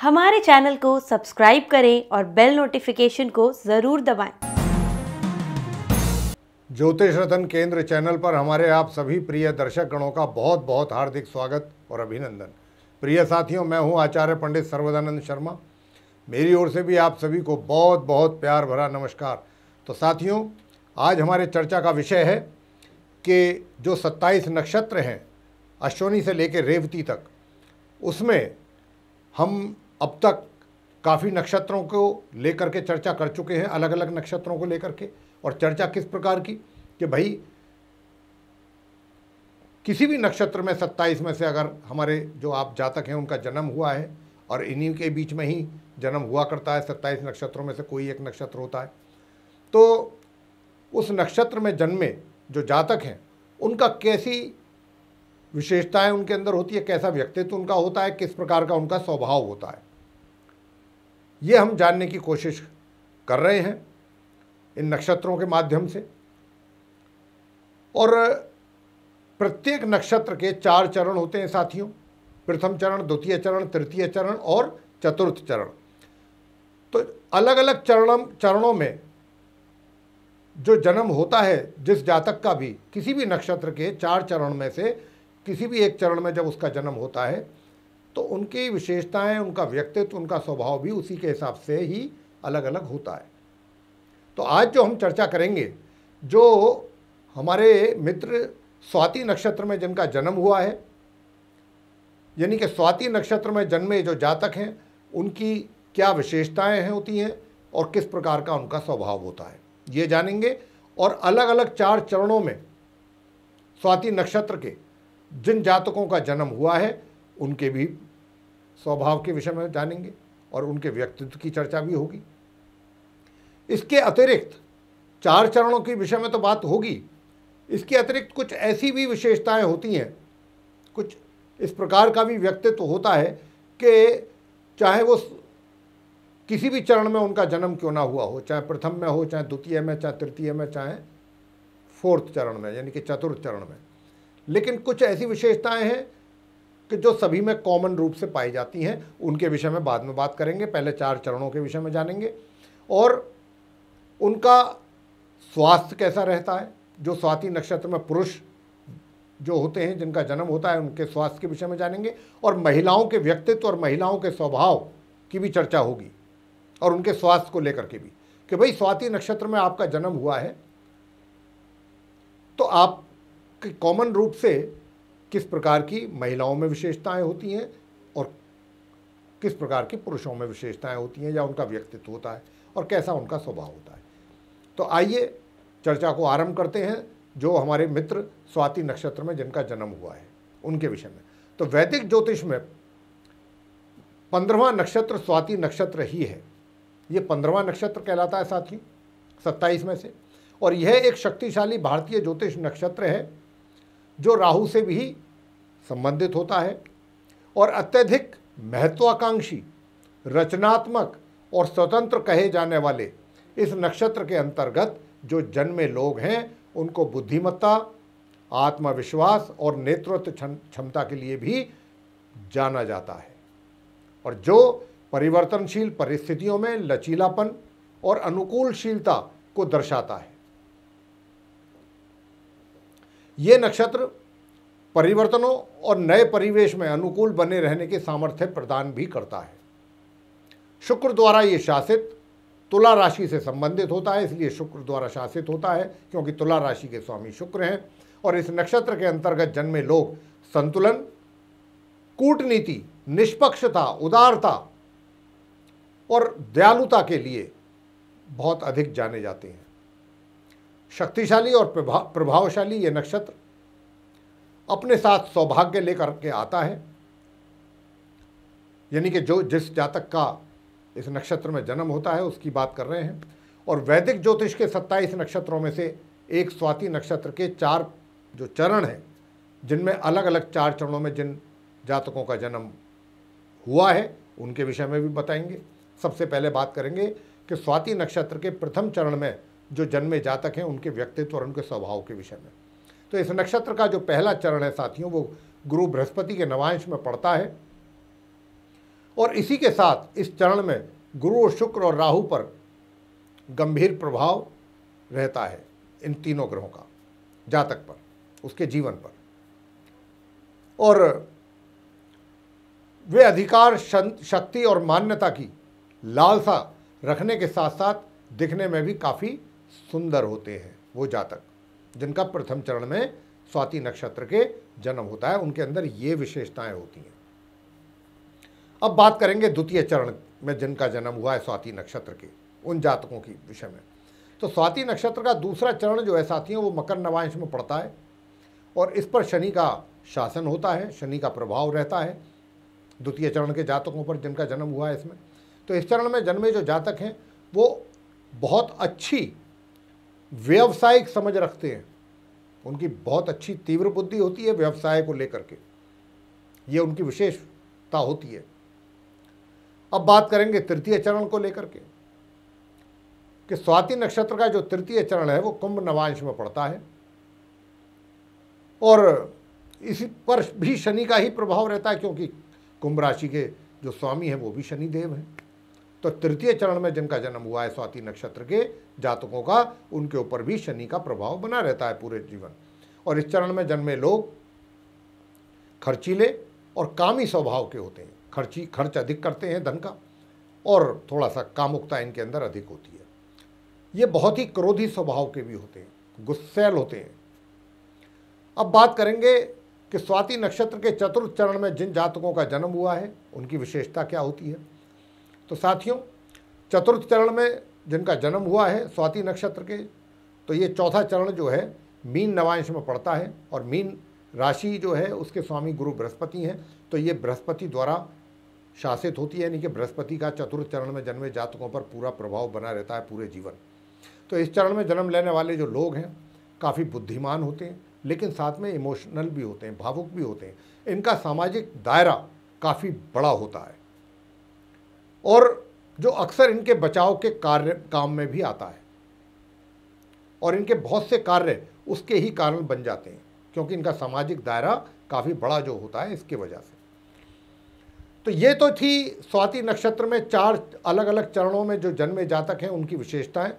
हमारे चैनल को सब्सक्राइब करें और बेल नोटिफिकेशन को ज़रूर दबाएं। ज्योतिष रतन केंद्र चैनल पर हमारे आप सभी प्रिय दर्शक गणों का बहुत बहुत हार्दिक स्वागत और अभिनंदन प्रिय साथियों मैं हूं आचार्य पंडित सर्वदानंद शर्मा मेरी ओर से भी आप सभी को बहुत बहुत प्यार भरा नमस्कार तो साथियों आज हमारे चर्चा का विषय है कि जो 27 नक्षत्र हैं अश्वनी से लेकर रेवती तक उसमें हम अब तक काफ़ी नक्षत्रों को लेकर के चर्चा कर चुके हैं अलग अलग नक्षत्रों को लेकर के और चर्चा किस प्रकार की कि भाई किसी भी नक्षत्र में सत्ताईस में से अगर हमारे जो आप जातक हैं उनका जन्म हुआ है और इन्हीं के बीच में ही जन्म हुआ करता है सत्ताईस नक्षत्रों में से कोई एक नक्षत्र होता है तो उस नक्षत्र में जन्मे जो जातक हैं उनका कैसी विशेषताएं उनके अंदर होती है कैसा व्यक्तित्व उनका होता है किस प्रकार का उनका स्वभाव होता है ये हम जानने की कोशिश कर रहे हैं इन नक्षत्रों के माध्यम से और प्रत्येक नक्षत्र के चार चरण होते हैं साथियों प्रथम चरण द्वितीय चरण तृतीय चरण और चतुर्थ चरण तो अलग अलग चरण चरणों में जो जन्म होता है जिस जातक का भी किसी भी नक्षत्र के चार चरण में से किसी भी एक चरण में जब उसका जन्म होता है तो उनकी विशेषताएं उनका व्यक्तित्व उनका स्वभाव भी उसी के हिसाब से ही अलग अलग होता है तो आज जो हम चर्चा करेंगे जो हमारे मित्र स्वाति नक्षत्र में जिनका जन्म हुआ है यानी कि स्वाति नक्षत्र में जन्मे जो जातक हैं उनकी क्या विशेषताएं हैं होती हैं और किस प्रकार का उनका स्वभाव होता है ये जानेंगे और अलग अलग चार चरणों में स्वाति नक्षत्र के जिन जातकों का जन्म हुआ है उनके भी स्वभाव के विषय में जानेंगे और उनके व्यक्तित्व की चर्चा भी होगी इसके अतिरिक्त चार चरणों के विषय में तो बात होगी इसके अतिरिक्त कुछ ऐसी भी विशेषताएं होती हैं कुछ इस प्रकार का भी व्यक्तित्व होता है कि चाहे वो किसी भी चरण में उनका जन्म क्यों ना हुआ हो चाहे प्रथम में हो चाहे द्वितीय में चाहे तृतीय में चाहे फोर्थ चरण में यानी कि चतुर्थ चरण में लेकिन कुछ ऐसी विशेषताएं हैं कि जो सभी में कॉमन रूप से पाई जाती हैं उनके विषय में बाद में बात करेंगे पहले चार चरणों के विषय में जानेंगे और उनका स्वास्थ्य कैसा रहता है जो स्वाति नक्षत्र में पुरुष जो होते हैं जिनका जन्म होता है उनके स्वास्थ्य के विषय में जानेंगे और महिलाओं के व्यक्तित्व और महिलाओं के स्वभाव की भी चर्चा होगी और उनके स्वास्थ्य को लेकर के भी कि भाई स्वाति नक्षत्र में आपका जन्म हुआ है तो आप कॉमन रूप से किस प्रकार की महिलाओं में विशेषताएं होती हैं और किस प्रकार की पुरुषों में विशेषताएं होती हैं या उनका व्यक्तित्व होता है और कैसा उनका स्वभाव होता है तो आइए चर्चा को आरंभ करते हैं जो हमारे मित्र स्वाति नक्षत्र में जिनका जन्म हुआ है उनके विषय में तो वैदिक ज्योतिष में पंद्रहवा नक्षत्र स्वाति नक्षत्र ही है ये पंद्रहवा नक्षत्र कहलाता है साथियों सत्ताईस में से और यह एक शक्तिशाली भारतीय ज्योतिष नक्षत्र है जो राहु से भी संबंधित होता है और अत्यधिक महत्वाकांक्षी रचनात्मक और स्वतंत्र कहे जाने वाले इस नक्षत्र के अंतर्गत जो जन्मे लोग हैं उनको बुद्धिमत्ता आत्मविश्वास और नेतृत्व क्षमता के लिए भी जाना जाता है और जो परिवर्तनशील परिस्थितियों में लचीलापन और अनुकूलशीलता को दर्शाता है ये नक्षत्र परिवर्तनों और नए परिवेश में अनुकूल बने रहने के सामर्थ्य प्रदान भी करता है शुक्र द्वारा ये शासित तुला राशि से संबंधित होता है इसलिए शुक्र द्वारा शासित होता है क्योंकि तुला राशि के स्वामी शुक्र हैं और इस नक्षत्र के अंतर्गत जन्मे लोग संतुलन कूटनीति निष्पक्षता उदारता और दयालुता के लिए बहुत अधिक जाने जाते हैं शक्तिशाली और प्रभा, प्रभावशाली ये नक्षत्र अपने साथ सौभाग्य लेकर के आता है यानी कि जो जिस जातक का इस नक्षत्र में जन्म होता है उसकी बात कर रहे हैं और वैदिक ज्योतिष के 27 नक्षत्रों में से एक स्वाति नक्षत्र के चार जो चरण हैं जिनमें अलग अलग चार चरणों में जिन जातकों का जन्म हुआ है उनके विषय में भी बताएंगे सबसे पहले बात करेंगे कि स्वाति नक्षत्र के प्रथम चरण में जो जन्मे जातक हैं उनके व्यक्तित्व और उनके स्वभाव के विषय में तो इस नक्षत्र का जो पहला चरण है साथियों वो गुरु बृहस्पति के नवांश में पड़ता है और इसी के साथ इस चरण में गुरु और शुक्र और राहु पर गंभीर प्रभाव रहता है इन तीनों ग्रहों का जातक पर उसके जीवन पर और वे अधिकार शक्ति और मान्यता की लालसा रखने के साथ साथ दिखने में भी काफ़ी सुंदर होते हैं वो जातक जिनका प्रथम चरण में स्वाति नक्षत्र के जन्म होता है उनके अंदर ये विशेषताएं होती हैं अब बात करेंगे द्वितीय चरण में जिनका जन्म हुआ है स्वाति नक्षत्र के उन जातकों की विषय में तो स्वाति नक्षत्र का दूसरा चरण जो है साथियों वो मकर नवांश में पड़ता है और इस पर शनि का शासन होता है शनि का प्रभाव रहता है द्वितीय चरण के जातकों पर जिनका जन्म हुआ है इसमें तो इस चरण में जन्मे जो जातक हैं वो बहुत अच्छी व्यवसायिक समझ रखते हैं उनकी बहुत अच्छी तीव्र बुद्धि होती है व्यवसाय को लेकर के ये उनकी विशेषता होती है अब बात करेंगे तृतीय चरण को लेकर के कि स्वाति नक्षत्र का जो तृतीय चरण है वो कुंभ नवांश में पड़ता है और इसी पर भी शनि का ही प्रभाव रहता है क्योंकि कुंभ राशि के जो स्वामी हैं वो भी शनिदेव हैं तो तृतीय चरण में जिनका जन्म हुआ है स्वाति नक्षत्र के जातकों का उनके ऊपर भी शनि का प्रभाव बना रहता है पूरे जीवन और इस चरण में जन्मे लोग खर्चीले और कामी स्वभाव के होते हैं खर्ची खर्च अधिक करते हैं धन का और थोड़ा सा कामुकता इनके अंदर अधिक होती है ये बहुत ही क्रोधी स्वभाव के भी होते हैं गुस्सेल होते हैं अब बात करेंगे कि स्वाति नक्षत्र के चतुर्थ चरण में जिन जातकों का जन्म हुआ है उनकी विशेषता क्या होती है तो साथियों चतुर्थ चरण में जिनका जन्म हुआ है स्वाति नक्षत्र के तो ये चौथा चरण जो है मीन नवांश में पड़ता है और मीन राशि जो है उसके स्वामी गुरु बृहस्पति हैं तो ये बृहस्पति द्वारा शासित होती है यानी कि बृहस्पति का चतुर्थ चरण में जन्मे जातकों पर पूरा प्रभाव बना रहता है पूरे जीवन तो इस चरण में जन्म लेने वाले जो लोग हैं काफ़ी बुद्धिमान होते हैं लेकिन साथ में इमोशनल भी होते हैं भावुक भी होते हैं इनका सामाजिक दायरा काफ़ी बड़ा होता है और जो अक्सर इनके बचाव के कार्य काम में भी आता है और इनके बहुत से कार्य उसके ही कारण बन जाते हैं क्योंकि इनका सामाजिक दायरा काफ़ी बड़ा जो होता है इसकी वजह से तो ये तो थी स्वाति नक्षत्र में चार अलग अलग चरणों में जो जन्मे जातक हैं उनकी विशेषताएं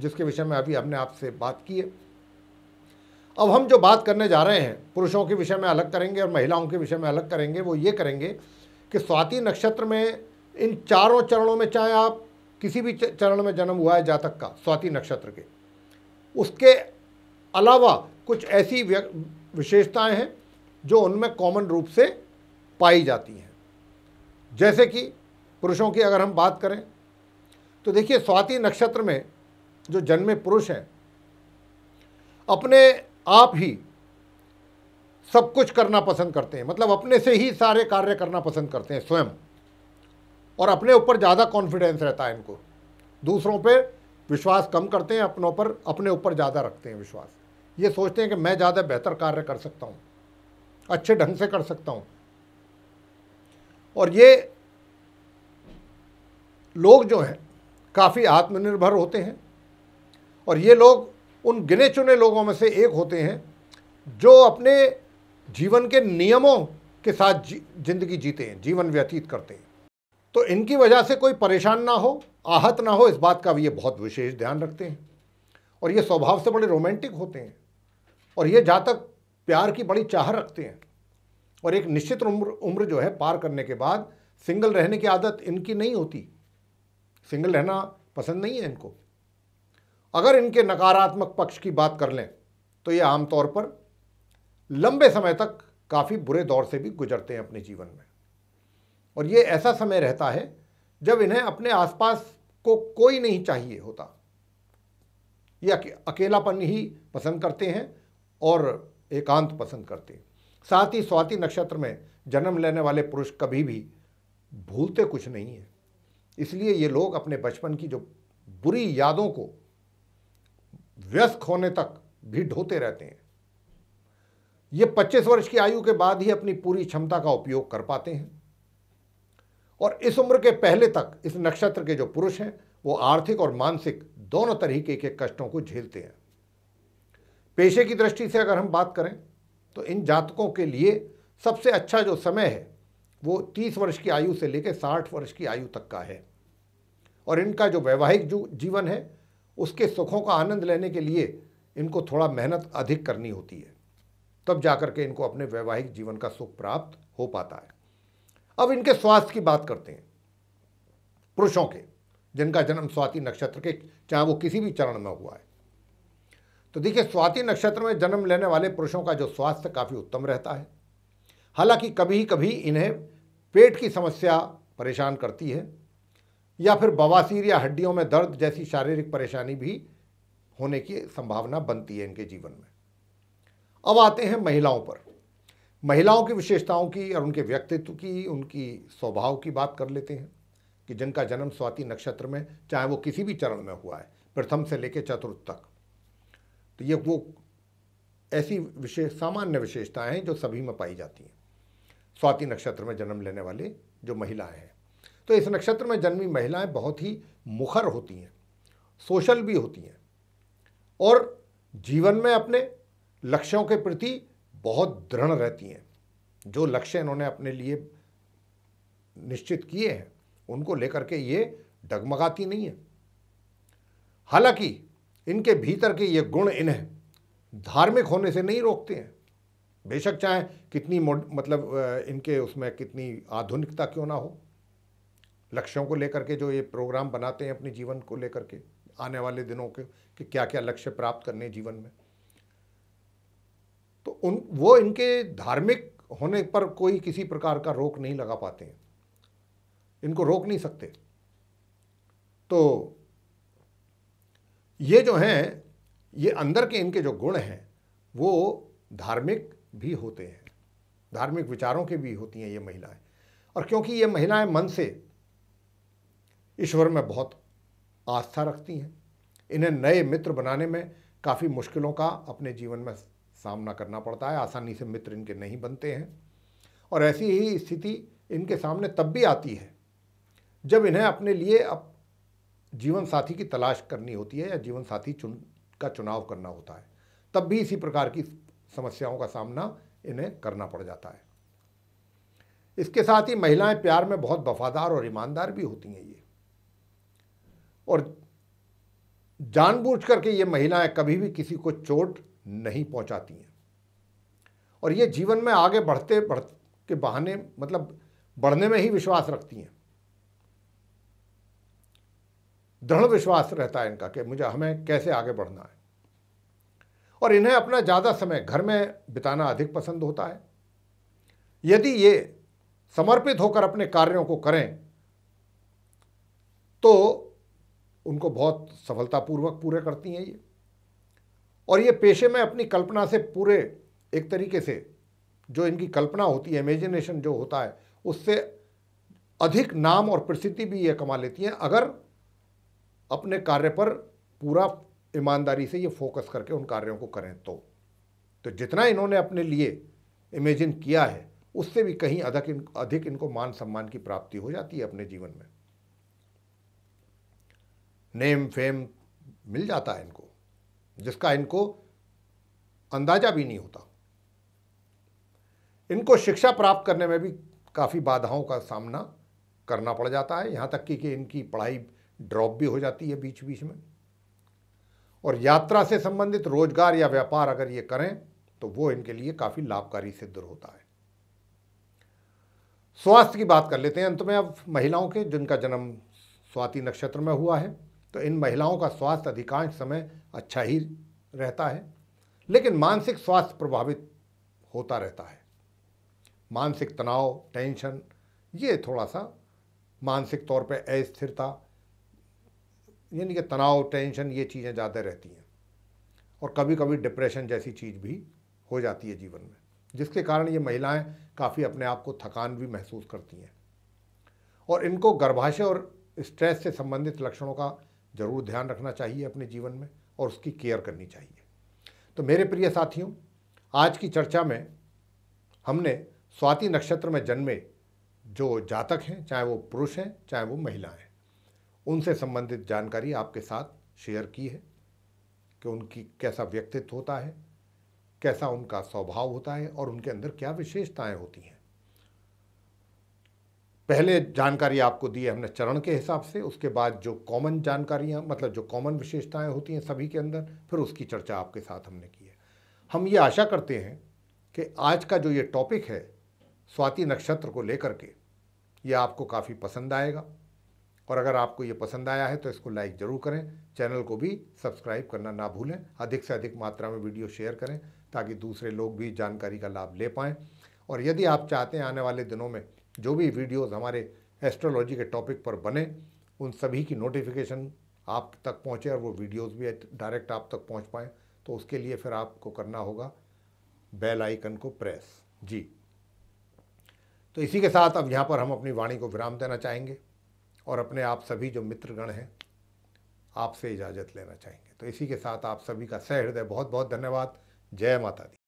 जिसके विषय में अभी हमने आपसे बात की है अब हम जो बात करने जा रहे हैं पुरुषों के विषय में अलग करेंगे और महिलाओं के विषय में अलग करेंगे वो ये करेंगे कि स्वाति नक्षत्र में इन चारों चरणों में चाहे आप किसी भी चरण में जन्म हुआ है जातक का स्वाति नक्षत्र के उसके अलावा कुछ ऐसी विशेषताएं हैं जो उनमें कॉमन रूप से पाई जाती हैं जैसे कि पुरुषों की अगर हम बात करें तो देखिए स्वाति नक्षत्र में जो जन्मे पुरुष हैं अपने आप ही सब कुछ करना पसंद करते हैं मतलब अपने से ही सारे कार्य करना पसंद करते हैं स्वयं और अपने ऊपर ज़्यादा कॉन्फिडेंस रहता है इनको दूसरों पर विश्वास कम करते हैं अपनों पर अपने ऊपर ज़्यादा रखते हैं विश्वास ये सोचते हैं कि मैं ज़्यादा बेहतर कार्य कर सकता हूँ अच्छे ढंग से कर सकता हूँ और ये लोग जो हैं काफ़ी आत्मनिर्भर होते हैं और ये लोग उन गिने चुने लोगों में से एक होते हैं जो अपने जीवन के नियमों के साथ जिंदगी जीते हैं जीवन व्यतीत करते हैं तो इनकी वजह से कोई परेशान ना हो आहत ना हो इस बात का भी ये बहुत विशेष ध्यान रखते हैं और ये स्वभाव से बड़े रोमांटिक होते हैं और ये जातक प्यार की बड़ी चाह रखते हैं और एक निश्चित उम्र उम्र जो है पार करने के बाद सिंगल रहने की आदत इनकी नहीं होती सिंगल रहना पसंद नहीं है इनको अगर इनके नकारात्मक पक्ष की बात कर लें तो ये आमतौर पर लंबे समय तक काफ़ी बुरे दौर से भी गुजरते हैं अपने जीवन में और ये ऐसा समय रहता है जब इन्हें अपने आसपास को कोई नहीं चाहिए होता ये अकेलापन ही पसंद करते हैं और एकांत पसंद करते हैं साथ ही स्वाति नक्षत्र में जन्म लेने वाले पुरुष कभी भी भूलते कुछ नहीं हैं इसलिए ये लोग अपने बचपन की जो बुरी यादों को व्यस्क होने तक भी ढोते रहते हैं ये 25 वर्ष की आयु के बाद ही अपनी पूरी क्षमता का उपयोग कर पाते हैं और इस उम्र के पहले तक इस नक्षत्र के जो पुरुष हैं वो आर्थिक और मानसिक दोनों तरीके के कष्टों को झेलते हैं पेशे की दृष्टि से अगर हम बात करें तो इन जातकों के लिए सबसे अच्छा जो समय है वो 30 वर्ष की आयु से लेकर 60 वर्ष की आयु तक का है और इनका जो वैवाहिक जो जीवन है उसके सुखों का आनंद लेने के लिए इनको थोड़ा मेहनत अधिक करनी होती है तब जाकर के इनको अपने वैवाहिक जीवन का सुख प्राप्त हो पाता है अब इनके स्वास्थ्य की बात करते हैं पुरुषों के जिनका जन्म स्वाति नक्षत्र के चाहे वो किसी भी चरण में हुआ है तो देखिए स्वाति नक्षत्र में जन्म लेने वाले पुरुषों का जो स्वास्थ्य काफ़ी उत्तम रहता है हालांकि कभी कभी इन्हें पेट की समस्या परेशान करती है या फिर बवासीर या हड्डियों में दर्द जैसी शारीरिक परेशानी भी होने की संभावना बनती है इनके जीवन में अब आते हैं महिलाओं पर महिलाओं की विशेषताओं की और उनके व्यक्तित्व की उनकी स्वभाव की बात कर लेते हैं कि जिनका जन्म स्वाति नक्षत्र में चाहे वो किसी भी चरण में हुआ है प्रथम से लेकर चतुर्थ तक तो ये वो ऐसी विशेष सामान्य विशेषताएं हैं जो सभी में पाई जाती हैं स्वाति नक्षत्र में जन्म लेने वाले जो महिलाएं हैं तो इस नक्षत्र में जन्मी महिलाएं बहुत ही मुखर होती हैं सोशल भी होती हैं और जीवन में अपने लक्ष्यों के प्रति बहुत दृढ़ रहती हैं जो लक्ष्य इन्होंने अपने लिए निश्चित किए हैं उनको लेकर के ये डगमगाती नहीं है हालांकि इनके भीतर के ये गुण इन्हें धार्मिक होने से नहीं रोकते हैं बेशक चाहे कितनी मतलब इनके उसमें कितनी आधुनिकता क्यों ना हो लक्ष्यों को लेकर के जो ये प्रोग्राम बनाते हैं अपने जीवन को लेकर के आने वाले दिनों के कि क्या क्या लक्ष्य प्राप्त करने जीवन में तो उन वो इनके धार्मिक होने पर कोई किसी प्रकार का रोक नहीं लगा पाते हैं इनको रोक नहीं सकते तो ये जो हैं ये अंदर के इनके जो गुण हैं वो धार्मिक भी होते हैं धार्मिक विचारों के भी होती हैं ये महिलाएं और क्योंकि ये महिलाएं मन से ईश्वर में बहुत आस्था रखती हैं इन्हें नए मित्र बनाने में काफ़ी मुश्किलों का अपने जीवन में सामना करना पड़ता है आसानी से मित्र इनके नहीं बनते हैं और ऐसी ही स्थिति इनके सामने तब भी आती है जब इन्हें अपने लिए अप जीवन साथी की तलाश करनी होती है या जीवन साथी चुन का चुनाव करना होता है तब भी इसी प्रकार की समस्याओं का सामना इन्हें करना पड़ जाता है इसके साथ ही महिलाएं प्यार में बहुत वफादार और ईमानदार भी होती हैं ये और जानबूझ करके ये महिलाएं कभी भी किसी को चोट नहीं पहुंचाती हैं और ये जीवन में आगे बढ़ते बढ़ के बहाने मतलब बढ़ने में ही विश्वास रखती हैं दृढ़ विश्वास रहता है इनका कि मुझे हमें कैसे आगे बढ़ना है और इन्हें अपना ज़्यादा समय घर में बिताना अधिक पसंद होता है यदि ये समर्पित होकर अपने कार्यों को करें तो उनको बहुत सफलतापूर्वक पूरे करती हैं ये और ये पेशे में अपनी कल्पना से पूरे एक तरीके से जो इनकी कल्पना होती है इमेजिनेशन जो होता है उससे अधिक नाम और प्रसिद्धि भी ये कमा लेती हैं अगर अपने कार्य पर पूरा ईमानदारी से ये फोकस करके उन कार्यों को करें तो तो जितना इन्होंने अपने लिए इमेजिन किया है उससे भी कहीं अधिक इन, अधिक इनको मान सम्मान की प्राप्ति हो जाती है अपने जीवन में नेम फेम मिल जाता है इनको जिसका इनको अंदाजा भी नहीं होता इनको शिक्षा प्राप्त करने में भी काफ़ी बाधाओं का सामना करना पड़ जाता है यहाँ तक कि, कि इनकी पढ़ाई ड्रॉप भी हो जाती है बीच बीच में और यात्रा से संबंधित रोजगार या व्यापार अगर ये करें तो वो इनके लिए काफ़ी लाभकारी सिद्ध होता है स्वास्थ्य की बात कर लेते हैं अंत में अब महिलाओं के जिनका जन्म स्वाति नक्षत्र में हुआ है तो इन महिलाओं का स्वास्थ्य अधिकांश समय अच्छा ही रहता है लेकिन मानसिक स्वास्थ्य प्रभावित होता रहता है मानसिक तनाव टेंशन ये थोड़ा सा मानसिक तौर पे अस्थिरता यानी कि तनाव टेंशन ये चीज़ें ज़्यादा रहती हैं और कभी कभी डिप्रेशन जैसी चीज़ भी हो जाती है जीवन में जिसके कारण ये महिलाएं काफ़ी अपने आप को थकान भी महसूस करती हैं और इनको गर्भाशय और स्ट्रेस से संबंधित लक्षणों का ज़रूर ध्यान रखना चाहिए अपने जीवन में और उसकी केयर करनी चाहिए तो मेरे प्रिय साथियों आज की चर्चा में हमने स्वाति नक्षत्र में जन्मे जो जातक हैं चाहे वो पुरुष हैं चाहे वो महिला हैं उनसे संबंधित जानकारी आपके साथ शेयर की है कि उनकी कैसा व्यक्तित्व होता है कैसा उनका स्वभाव होता है और उनके अंदर क्या विशेषताएं होती हैं पहले जानकारी आपको दी है हमने चरण के हिसाब से उसके बाद जो कॉमन जानकारियाँ मतलब जो कॉमन विशेषताएं होती हैं सभी के अंदर फिर उसकी चर्चा आपके साथ हमने की है हम ये आशा करते हैं कि आज का जो ये टॉपिक है स्वाति नक्षत्र को लेकर के ये आपको काफ़ी पसंद आएगा और अगर आपको ये पसंद आया है तो इसको लाइक ज़रूर करें चैनल को भी सब्सक्राइब करना ना भूलें अधिक से अधिक मात्रा में वीडियो शेयर करें ताकि दूसरे लोग भी जानकारी का लाभ ले पाएँ और यदि आप चाहते हैं आने वाले दिनों में जो भी वीडियोस हमारे एस्ट्रोलॉजी के टॉपिक पर बने उन सभी की नोटिफिकेशन आप तक पहुँचे और वो वीडियोज़ भी डायरेक्ट आप तक पहुँच पाएँ तो उसके लिए फिर आपको करना होगा बेल आइकन को प्रेस जी तो इसी के साथ अब यहाँ पर हम अपनी वाणी को विराम देना चाहेंगे और अपने आप सभी जो मित्रगण हैं आपसे इजाज़त लेना चाहेंगे तो इसी के साथ आप सभी का सहृदय बहुत बहुत धन्यवाद जय माता दी